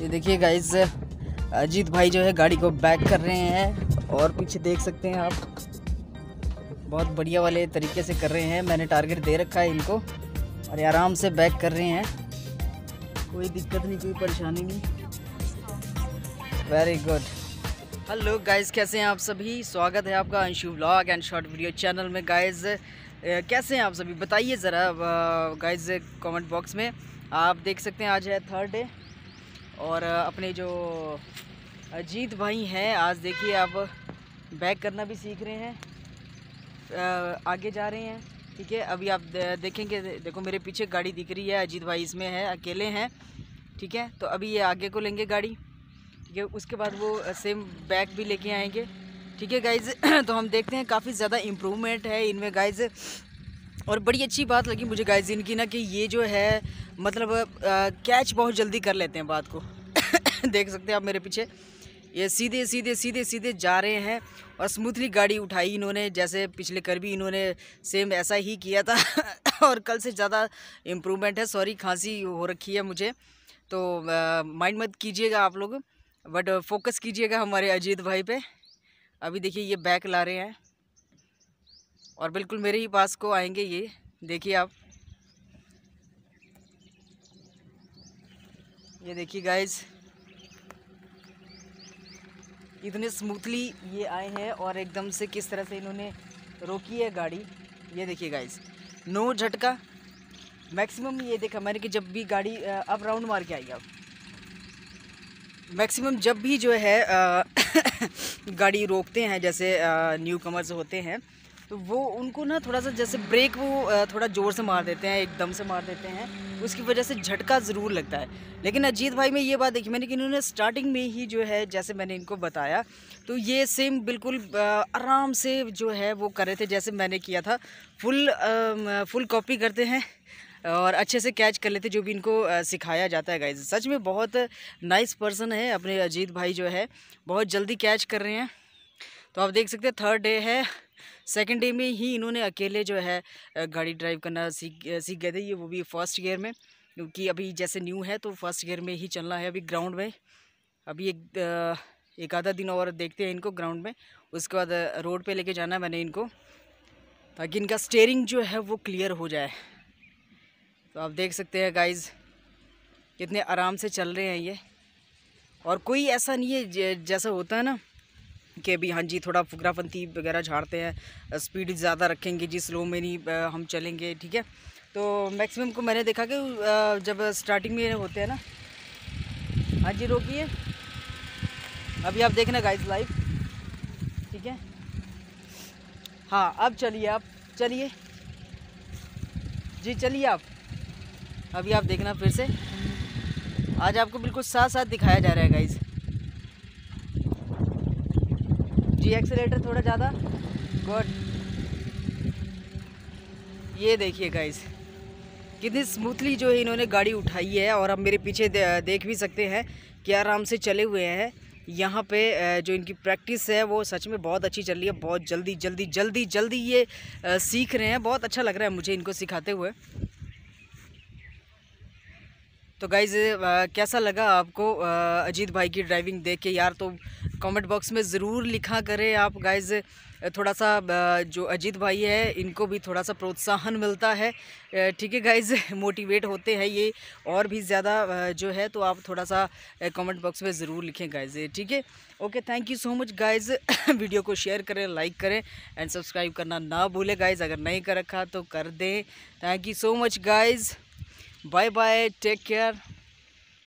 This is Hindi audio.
ये देखिए गाइज अजीत भाई जो है गाड़ी को बैक कर रहे हैं और पीछे देख सकते हैं आप बहुत बढ़िया वाले तरीके से कर रहे हैं मैंने टारगेट दे रखा है इनको और आराम से बैक कर रहे हैं कोई दिक्कत नहीं कोई परेशानी नहीं वेरी गुड हेलो गाइस कैसे हैं आप सभी स्वागत है आपका Anshu blog and short video channel में गाइस कैसे हैं आप सभी बताइए ज़रा गाइस कमेंट बॉक्स में आप देख सकते हैं आज है थर्ड डे और अपने जो अजीत भाई हैं आज देखिए अब बैक करना भी सीख रहे हैं आगे जा रहे हैं ठीक है अभी आप देखेंगे देखो मेरे पीछे गाड़ी दिख रही है अजीत भाई इसमें है अकेले हैं ठीक है तो अभी ये आगे को लेंगे गाड़ी ठीक है उसके बाद वो सेम बैग भी लेके आएंगे ठीक है गाइज तो हम देखते हैं काफ़ी ज़्यादा इम्प्रूवमेंट है इनमें गाइज और बड़ी अच्छी बात लगी मुझे गाइज इनकी ना कि ये जो है मतलब आ, कैच बहुत जल्दी कर लेते हैं बात को देख सकते हैं आप मेरे पीछे ये सीधे सीधे सीधे सीधे जा रहे हैं और स्मूथली गाड़ी उठाई इन्होंने जैसे पिछले कर भी इन्होंने सेम ऐसा ही किया था और कल से ज़्यादा इम्प्रूवमेंट है सॉरी खांसी हो रखी है मुझे तो माइंड मत कीजिएगा आप लोग बट फोकस कीजिएगा हमारे अजीत भाई पे अभी देखिए ये बैक ला रहे हैं और बिल्कुल मेरे ही पास को आएंगे ये देखिए आप ये देखिए गाइज इतने स्मूथली ये आए हैं और एकदम से किस तरह से इन्होंने रोकी है गाड़ी ये देखिए गाइज नो झटका मैक्सिमम ये देखा मैंने कि जब भी गाड़ी अब राउंड मार के आई अब मैक्सिमम जब भी जो है आ, गाड़ी रोकते हैं जैसे न्यू कमर्स होते हैं तो वो उनको ना थोड़ा सा जैसे ब्रेक वो थोड़ा ज़ोर से मार देते हैं एकदम से मार देते हैं उसकी वजह से झटका ज़रूर लगता है लेकिन अजीत भाई में ये बात देखी मैंने कि इन्होंने स्टार्टिंग में ही जो है जैसे मैंने इनको बताया तो ये सेम बिल्कुल आराम से जो है वो कर रहे थे जैसे मैंने किया था फुल फुल कॉपी करते हैं और अच्छे से कैच कर लेते जो भी इनको सिखाया जाता है गाइज सच में बहुत नाइस पर्सन है अपने अजीत भाई जो है बहुत जल्दी कैच कर रहे हैं तो आप देख सकते हैं थर्ड डे है सेकेंड डे में ही इन्होंने अकेले जो है गाड़ी ड्राइव करना सीख सीख गए थे ये वो भी फर्स्ट ईयर में क्योंकि अभी जैसे न्यू है तो फर्स्ट ईयर में ही चलना है अभी ग्राउंड में अभी एक एक आधा दिन और देखते हैं इनको ग्राउंड में उसके बाद रोड पे लेके जाना है मैंने इनको ताकि इनका स्टेयरिंग जो है वो क्लियर हो जाए तो आप देख सकते हैं गाइज़ कितने आराम से चल रहे हैं ये और कोई ऐसा नहीं है जैसा होता है ना कि भी हाँ जी थोड़ा फुकराफंती वगैरह झाड़ते हैं स्पीड ज़्यादा रखेंगे जी स्लो में नहीं हम चलेंगे ठीक है तो मैक्सिमम को मैंने देखा कि जब स्टार्टिंग में होते हैं ना हाँ जी रोकिए अभी आप देखना गाइस लाइव ठीक है हाँ अब चलिए आप चलिए जी चलिए आप अभी आप देखना फिर से आज आपको बिल्कुल साथ साथ दिखाया जा रहा है गाइज़ जी एक्सेलेटर थोड़ा ज़्यादा गुड ये देखिए गाइस कितनी स्मूथली जो है इन्होंने गाड़ी उठाई है और हम मेरे पीछे देख भी सकते हैं कि आराम से चले हुए हैं यहाँ पे जो इनकी प्रैक्टिस है वो सच में बहुत अच्छी चल रही है बहुत जल्दी जल्दी जल्दी जल्दी ये सीख रहे हैं बहुत अच्छा लग रहा है मुझे इनको सिखाते हुए तो गाइज़ कैसा लगा आपको अजीत भाई की ड्राइविंग देख के यार तो कमेंट बॉक्स में ज़रूर लिखा करें आप गाइज़ थोड़ा सा जो अजीत भाई है इनको भी थोड़ा सा प्रोत्साहन मिलता है ठीक है गाइज़ मोटिवेट होते हैं ये और भी ज़्यादा जो है तो आप थोड़ा सा कमेंट बॉक्स में ज़रूर लिखें गाइज़ ठीक है okay thank you so much guys video को शेयर करें लाइक करें एंड सब्सक्राइब करना ना भूलें गाइज़ अगर नहीं कर रखा तो कर दें thank you so much guys bye bye take care